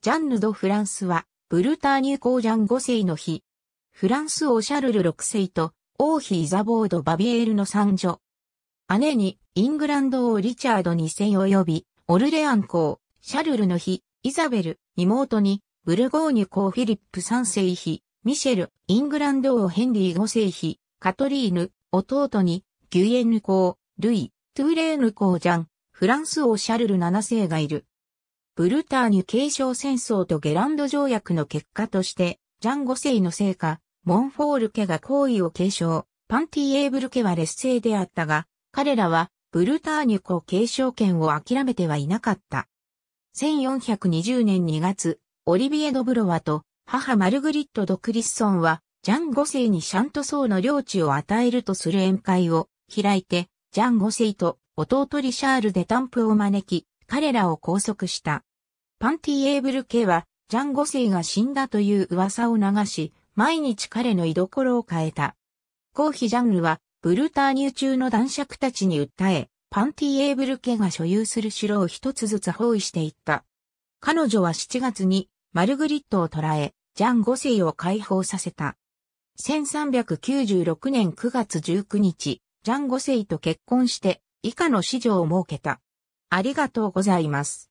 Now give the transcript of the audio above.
ジャンヌ・ド・フランスは、ブルターニュ公ジャン5世の日、フランス王シャルル6世と王妃イザボード・バビエールの三女。姉にイングランド王リチャード2世及び、オルレアン公、シャルルの日、イザベル、妹に、ブルゴーニュ公フィリップ3世妃、ミシェル、イングランド王ヘンリー5世妃、カトリーヌ、弟に、ギュイエンヌ公、ルイ、トゥーレーヌ公ジャン、フランス王シャルル7世がいる。ブルターニュ継承戦争とゲランド条約の結果として、ジャン五世の成果、モンフォール家が行為を継承、パンティエーブル家は劣勢であったが、彼らはブルターニュ子継承権を諦めてはいなかった。1420年2月、オリビエ・ドブロワと母マルグリット・ド・クリッソンは、ジャン五世にシャント層の領地を与えるとする宴会を開いて、ジャン五世と弟リシャール・デ・タンプを招き、彼らを拘束した。パンティエーブル家は、ジャンゴ星が死んだという噂を流し、毎日彼の居所を変えた。公妃ジャンルは、ブルターニュ中の男爵たちに訴え、パンティエーブル家が所有する城を一つずつ包囲していった。彼女は7月に、マルグリットを捕らえ、ジャンゴ星を解放させた。1396年9月19日、ジャンゴ星と結婚して、以下の子女を設けた。ありがとうございます。